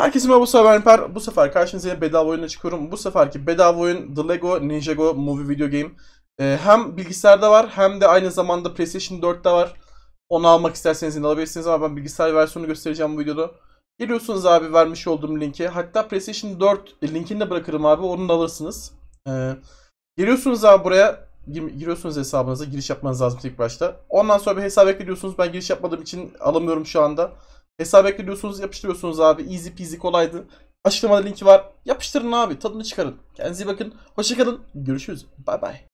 Herkese merhaba bu sefer per. Bu sefer karşınıza yine bedava oyunla çıkıyorum. Bu seferki bedava oyun The Lego Ninjago Movie Video Game. Ee, hem bilgisayarda var hem de aynı zamanda PlayStation 4'te var. Onu almak isterseniz yine alabilirsiniz ama ben bilgisayar versiyonunu göstereceğim bu videoda. Geliyorsunuz abi vermiş olduğum linki. Hatta PlayStation 4 e, linkini de bırakırım abi. Onu da alırsınız. Ee, geliyorsunuz abi buraya. Giriyorsunuz hesabınıza. Giriş yapmanız lazım ilk başta. Ondan sonra bir hesap ekliyorsunuz. Ben giriş yapmadığım için alamıyorum şu anda. Hesap ekliyorsunuz yapıştırıyorsunuz abi. Easy peasy kolaydı. Açıklamada linki var. Yapıştırın abi. Tadını çıkarın. Kendinize iyi bakın. Hoşçakalın. Görüşürüz. Bay bay.